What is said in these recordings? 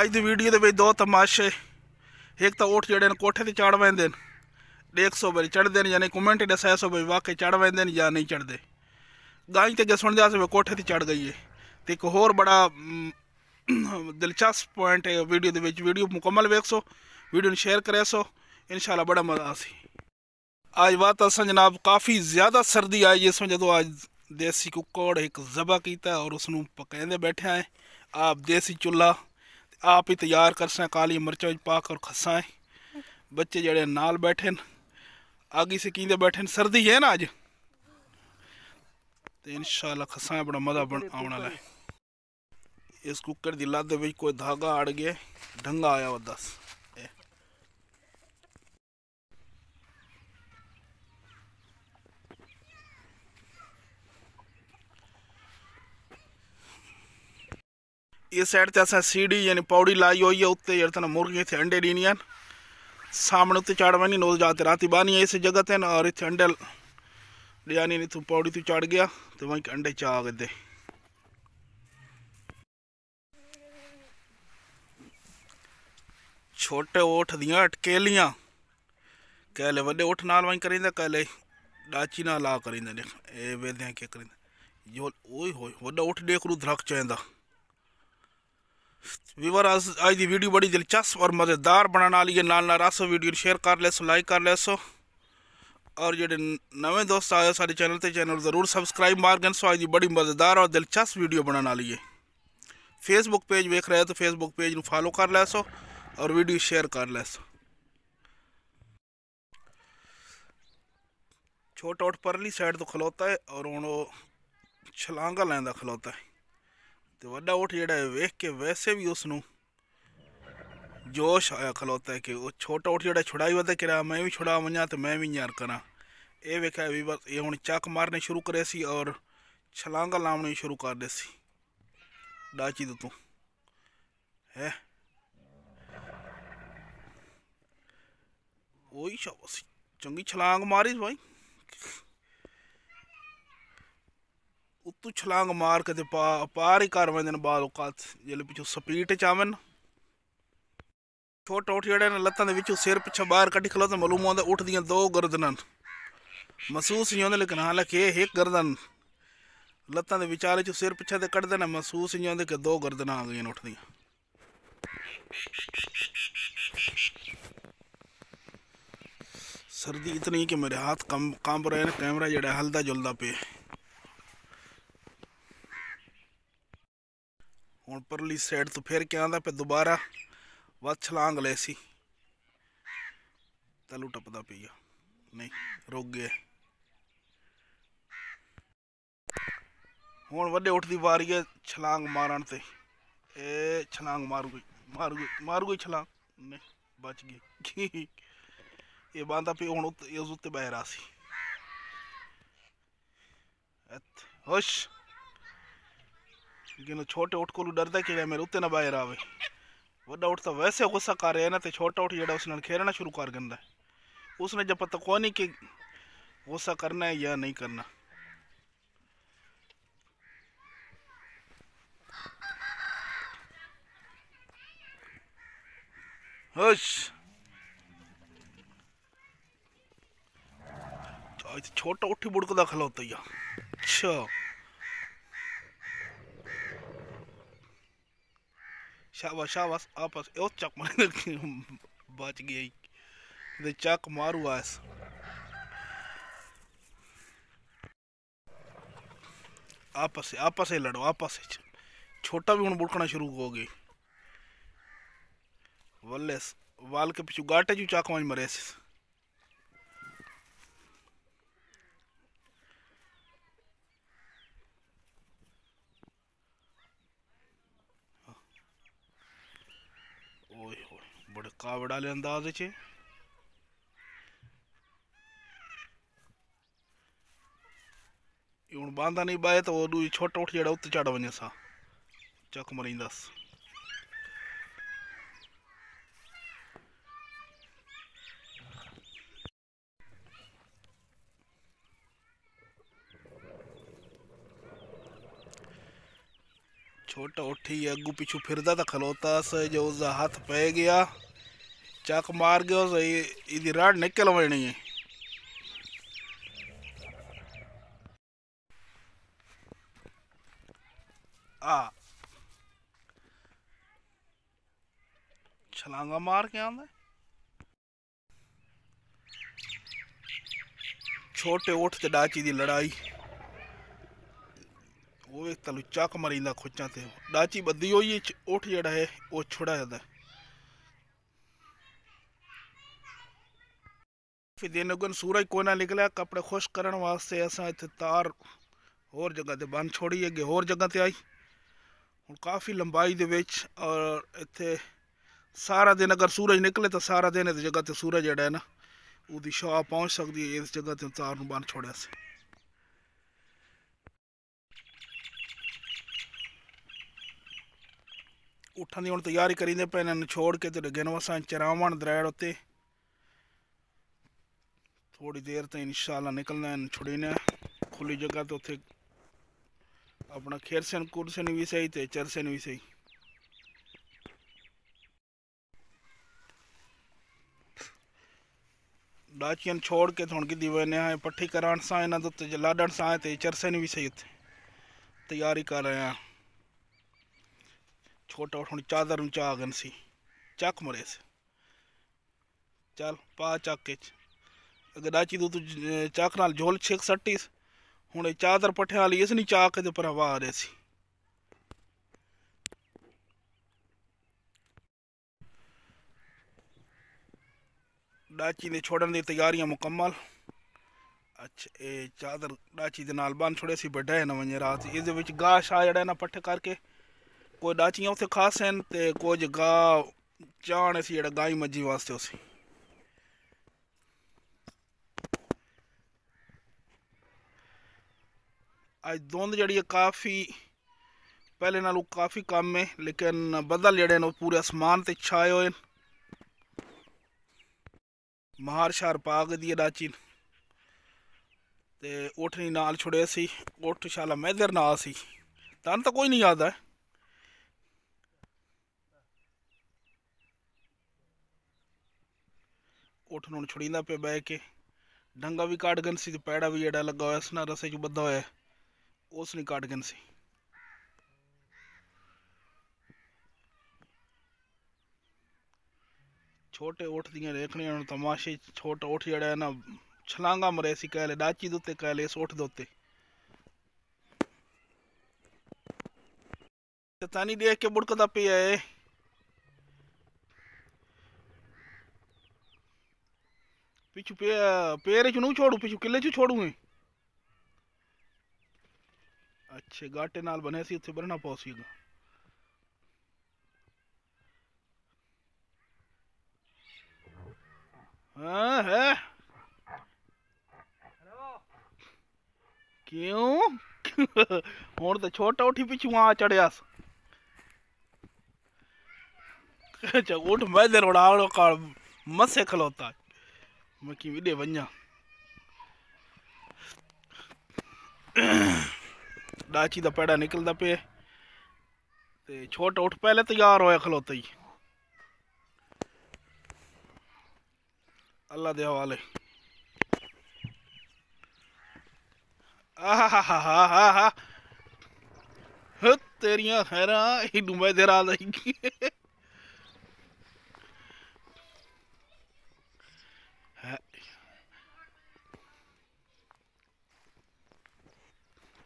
ਅੱਜ ਦੀ ਵੀਡੀਓ ਦੇ ਵਿੱਚ ਦੋ ਤਮਾਸ਼ੇ ਇੱਕ ਤਾਂ ਓਠ ਜਿਹੜੇ ਨੇ ਕੋਠੇ ਤੇ ਚੜ ਵੈਂਦੇ ਨੇ 100 ਵਾਰੀ ਚੜਦੇ ਨੇ ਯਾਨੀ ਕਮੈਂਟ ਦੇ 100 ਵਾਰੀ ਵਾਕਈ ਚੜ ਵੈਂਦੇ ਨੇ ਜਾਂ ਨਹੀਂ ਚੜਦੇ ਗਾਂਈ ਤੇ ਸੁਣਦੇ ਆ ਸੇ ਕੋਠੇ ਤੇ ਚੜ ਗਈ ਏ ਤੇ ਇੱਕ ਹੋਰ ਬੜਾ ਦਿਲਚਸਪ ਪੁਆਇੰਟ ਹੈ ਵੀਡੀਓ ਦੇ ਵਿੱਚ ਵੀਡੀਓ ਮੁਕੰਮਲ ਵੇਖੋ ਵੀਡੀਓ ਨੂੰ ਸ਼ੇਅਰ ਕਰਿਆ ਸੋ ਇਨਸ਼ਾਅੱਲਾ ਬੜਾ ਮਜ਼ਾ ਆਸੀ आज बात असा जनाब काफ़ी ज़्यादा सर्दी आई जिसमें जो आज देसी कुकड़ एक जबा किया और उसनों पकड़े बैठे हैं आप देसी चूल्हा आप ही तैयार कर सकें काली मिर्च पाकर खसा है बच्चे जड़े नाल बैठे आगे से कींदे बैठे सर्दी है ना अज तो इन शाला खसाएं बड़ा मजा बन आने वाला है इस कुकर की लद कोई धागा अड़ गया ढंगा आया वो दस ये साइड ते असें सीढ़ी यानी पौड़ी लाई हुई है उत्ते जड़ मुर्गी इतने अंडे डीनी सामने उत्ते चाड़ बनी नोज जाते राती बानी इस जगह ते और इतने अंडे यानी इतों पौड़ी तू चढ़ गया तो वहीं अंडे चा गए छोटे ओठ दिया अटकेलियाँ कहले वे ओठ नाल वहीं करें कहले डाची नाल आ करें ए वेद के करें जो ओ होय वड्डा ओठ देख रू दरख चाहता वीवर आज आज की वीडियो बड़ी दिलचस्प और मज़ेदार बनाने वाली है नाल सो वीडियो शेयर कर लेसो लाइक कर लेसो और जो नवे दोस्त आए सारे चैनल से चैनल जरूर सबसक्राइब मार गए सो आज की बड़ी मज़ेदार और दिलचस्प वीडियो बनाने वाली है फेसबुक पेज वेख रहे हो तो फेसबुक पेज में फॉलो कर लेसो और वीडियो शेयर कर लेसो छोटा उठ परली साइड तो खलोता है और हूँ छलांगा लैंदा खलोता है ਤੇ ਵੱਡਾ ਓਠ ਜਿਹੜਾ ਹੈ ਵੇਖ ਕੇ ਵੈਸੇ ਵੀ जोश आया खलौता है कि वो छोटा उठ जोड़ा छुड़ा ही वह किरा मैं भी छुड़ा वजा तो मैं भी यार करा ये वेखा भी बस ये हूँ चक मारने शुरू करे सी और छलांगा लावने शुरू कर दे सी डाची तू है वही शाबाशी चंगी छलांग मारी भाई ਉਤੋਂ ਛਲਾਂਗ ਮਾਰ ਕੇ ਤੇ ਪਾ ਪਾਰ ਹੀ ਕਰ ਵੰਦਨ ਬਾਲ ਔਕਾਤ ਜਿਹੜੇ ਪਿੱਛੋਂ ਸਪੀਡ ਚ ਆਵਨ ਛੋਟਾ ਉਠ ਜਿਹੜੇ ਨੇ ਲੱਤਾਂ ਦੇ ਵਿੱਚੋਂ ਸਿਰ ਪਿੱਛੇ ਬਾਹਰ ਕੱਢ ਖਲੋ ਤਾਂ ਮਾਲੂਮ ਹੁੰਦਾ ਉੱਠਦੀਆਂ ਦੋ ਗਰਦਨਾਂ ਮਹਿਸੂਸ ਨਹੀਂ ਹੁੰਦਾ ਲੇਕਿਨ ਹਾਲਾਂਕਿ ਇਹ ਇੱਕ ਗਰਦਨ ਲੱਤਾਂ ਦੇ ਵਿਚਾਲੇ ਚੋਂ ਸਿਰ ਪਿੱਛੇ ਤੇ ਕੱਢਦੇ ਨੇ ਮਹਿਸੂਸ ਨਹੀਂ ਹੁੰਦਾ ਕਿ ਦੋ ਗਰਦਨਾਂ ਆ ਗਈਆਂ ਉੱਠਦੀਆਂ सर्दी इतनी कि मेरे हाथ कम कांप रहे हैं कैमरा जड़ा हलदा जुलदा पे ਪਰਲੀ ਸਾਈਡ ਤੋਂ ਫਿਰ ਕਿਆਂਦਾ ਫਿਰ ਦੁਬਾਰਾ ਵੱਧ ਛਲਾਂਗ ਲੈ ਸੀ ਤਲੂ ਟੱਪਦਾ ਪਈਆ ਨਹੀਂ ਰੁਕ ਗਿਆ ਹੁਣ ਵੱਡੇ ਉੱਠਦੀ ਵਾਰੀ ਹੈ ਛਲਾਂਗ ਮਾਰਨ ਤੇ ਇਹ ਛਲਾਂਗ ਮਾਰੂ ਗਈ ਮਾਰੂ ਗਈ ਮਾਰੂ ਗਈ ਛਲਾਂਗ ਨਹੀਂ ਬਚ ਗਈ ਇਹ ਬਾਂਦਾ ਪਈ ਹੁਣ ਉਸ ਉੱਤੇ ਬਹਿ ਰਿਹਾ ਸੀ ਹੋਸ਼ लेकिन छोटे उठ को डरता कि मेरे उत्ते ना बाहर आवे वा उठ तो वैसे गुस्सा कर रहा है ना छोटा उठ जो उसने खेलना शुरू कर दिता उसने जब पता को नहीं कि गुस्सा करना है या नहीं करना तो छोटा उठी बुड़कदा खलौता अच्छा शाबाश शाबाश आपस ओ चक मार बच गई ते चक मारू आस आपस आपस लड़ो आपस से छोटा भी हूँ बुड़कना शुरू हो गई वल्लेस वाल के पिछू गाटे जो चाक मरे से बड़े कावड़ आले अंदाज च हूँ बांधा नहीं बाहे तो वो छोटा उठ जो उत चढ़ वन सा चक मरींदस छोटा उठी अगू पिछू फिरदा तो खलोता से जो उसका हाथ पै गया चक ਮਾਰ ਗਿਓ ਸਹੀ ਇਹਦੀ ਰਾੜ ਨਿਕਲ ਵਣੀ ਹੈ ਆ छोटे ओठ ते डाची दी लड़ाई वो एक तलू चाक मरींदा खुचा ते डाची बदी हो ओठ जड़ा है वो छुड़ा जाता है देनगन सूरज कोना निकलिया कपड़े खुश करण वास्ते असां इथे तार ਹੋਰ ਜਗ੍ਹਾ ਤੇ ਬੰਨ ਛੋੜੀ ਅੱਗੇ ਹੋਰ ਜਗ੍ਹਾ ਤੇ ਆਈ ਹੁਣ ਕਾਫੀ ਲੰਬਾਈ ਦੇ ਵਿੱਚ ਔਰ ਇੱਥੇ ਸਾਰਾ ਦਿਨ ਅਗਰ ਸੂਰਜ ਨਿਕਲੇ ਤਾਂ ਸਾਰਾ ਦਿਨ ਇਸ ਜਗ੍ਹਾ ਤੇ ਸੂਰਜ ਜਿਹੜਾ ਹੈ ਨਾ ਉਹਦੀ ਸ਼ਾਹ ਪਹੁੰਚ ਸਕਦੀ ਹੈ ਇਸ ਜਗ੍ਹਾ ਤੇ ਤਾਰ ਨੂੰ ਬੰਨ ਛੋੜਿਆ ਸੀ ਉਠਣ ਦੀ ਹੁਣ ਤਿਆਰੀ ਕਰੀਂਦੇ ਪਏ ਇਹਨਾਂ ਨੂੰ ਛੋੜ ਕੇ ਤੇ ਡਿੱਗੇ ਨੂੰ ਅਸਾਂ ਚਰਾਵਣ ਦਰੜ ਉੱਤੇ ਥੋੜੀ ਦੇਰ ਤੇ निकलना ਨਿਕਲਣਾ ਹੈ ਛੁੜੀਨਾ ਖੁੱਲੀ जगह तो ਉੱਥੇ अपना खेरसन कुरसन भी सही थे चरसन भी सही डाचियन छोड़ के थोड़ी कि दीवाने आए पट्टी कराण सा इन्हें तो लाडन सा आए ते चरसन भी सही थे तैयारी कर रहे हैं छोटा थोड़ी चादर में चागन सी चक मरे चल पा चक अगर डाची तू चाक नाल झोल छेक सट्टी हूँ चादर पठे वाली इसनी चाक के पर हवा आ रहे सी डाची ने छोड़न की तैयारियां मुकम्मल अच्छा ये चादर डाची के नाल बन छोड़े सी बड्डे न वे रात इस गा शाह जड़ा ना पट्ठे करके कोई डाचियां उत्थे खास हैं तो कुछ गा चाण अस गाय मज्जी वास्ते उसी ਅੱਜ ਧੁੰਦ ਜਿਹੜੀ ਹੈ ਕਾਫੀ ਪਹਿਲੇ ਨਾਲੋਂ ਕਾਫੀ ਕਮ ਹੈ ਲੇਕਿਨ ਬਦਲ ਜਿਹੜੇ ਨੇ ਉਹ ਪੂਰੇ ਅਸਮਾਨ ਤੇ ਛਾਏ ਹੋਏ ਨੇ ਮਹਾਰ ਸ਼ਾਰ ਪਾਗ ਦੀ ਰਾਚੀ ਤੇ ਉਠਣੀ ਨਾਲ ਛੁੜੇ ਸੀ ਉਠ ਸ਼ਾਲਾ ਮਹਿਦਰ ਨਾਲ ਸੀ ਤਾਂ ਤਾਂ ਕੋਈ ਨਹੀਂ ਯਾਦ ਹੈ ਉਠ ਨੂੰ ਛੁੜੀਂਦਾ ਪਿਆ ਬਹਿ ਕੇ ਡੰਗਾ ਵੀ ਕਾਟ ਗਨ ਸੀ ਤੇ ਪੈੜਾ ਵੀ ਜਿਹੜਾ ਲੱਗਾ ਹੋਇਆ ਸਨਾਰਾ ਸੇ ਚ ਬੱਧਾ ਹੋਇਆ उसने काट गन से छोटे उठ दिए देखने तमाशे छोटा उठ जड़ा है ना छलांगा मरे सी कह ले डाची दोते कह ले सोठ दोते तानी देख के बुड़कता पे है पिछू पे पेरे चू छोड़ू पिछू किले चू छोड़ू है ਅੱਛੇ ਗਾਟੇ ਨਾਲ ਬਣਿਆ ਸੀ ਉੱਥੇ ਬਰਨਾ ਪਾਉ ਸੀਗਾ ਹਾਂ ਹੈ ਕਿਉਂ ਹੁਣ ਤਾਂ ਛੋਟਾ ਉਠੀ ਪਿੱਛੋਂ ਆ ਚੜਿਆ अच्छा ऊँट मैं देर उड़ा काल मत से खलोता मैं कि विडे वंजा ਡਾਚੀ ਦਾ ਪੈੜਾ ਨਿਕਲਦਾ ਪਿਆ ਤੇ ਛੋਟਾ ਉੱਠ ਪਹਿਲੇ ਤਿਆਰ ਹੋਇਆ ਖਲੋਤਾ ਹੀ ਅੱਲਾ ਦੇ ਹਵਾਲੇ ਆਹਾਹਾਹਾਹਾ ਹੱ ਤੇਰੀਆਂ ਖੈਰਾਂ ਇਹ ਦੁਬਈ ਦੇ ਰਾਹ ਲਈ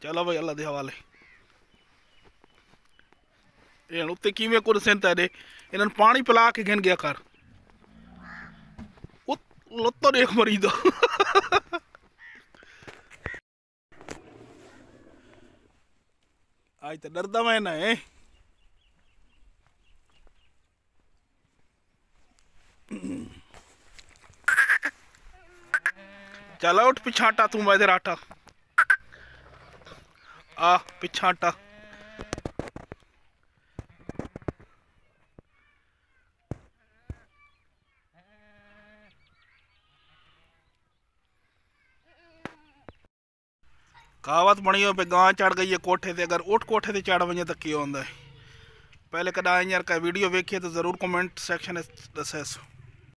चलो भाई अल्लाह के हवाले ਇਹ ਉੱਤੇ ਕਿਵੇਂ ਕੁਰਸਨ ਤਾਂ ਦੇ ਇਹਨਾਂ ਨੂੰ ਪਾਣੀ ਪਿਲਾ ਕੇ ਘਨ ਗਿਆ ਕਰ ਉਹ ਲੱਤੋਂ ਦੇਖ ਮਰੀ ਦੋ ਆਈ ਤਾਂ ਡਰਦਾ ਮੈਂ ਨਾ ਹੈ चलो उठ पिछाटा तू मैं आटा आ पिछा हटा कहावत बनी हो पे गां चढ़ गई है कोठे से अगर उठ कोठे से चढ़ वजे तो की होंगे पहले कदा यार का वीडियो वेखिए तो जरूर कमेंट सेक्शन दसेस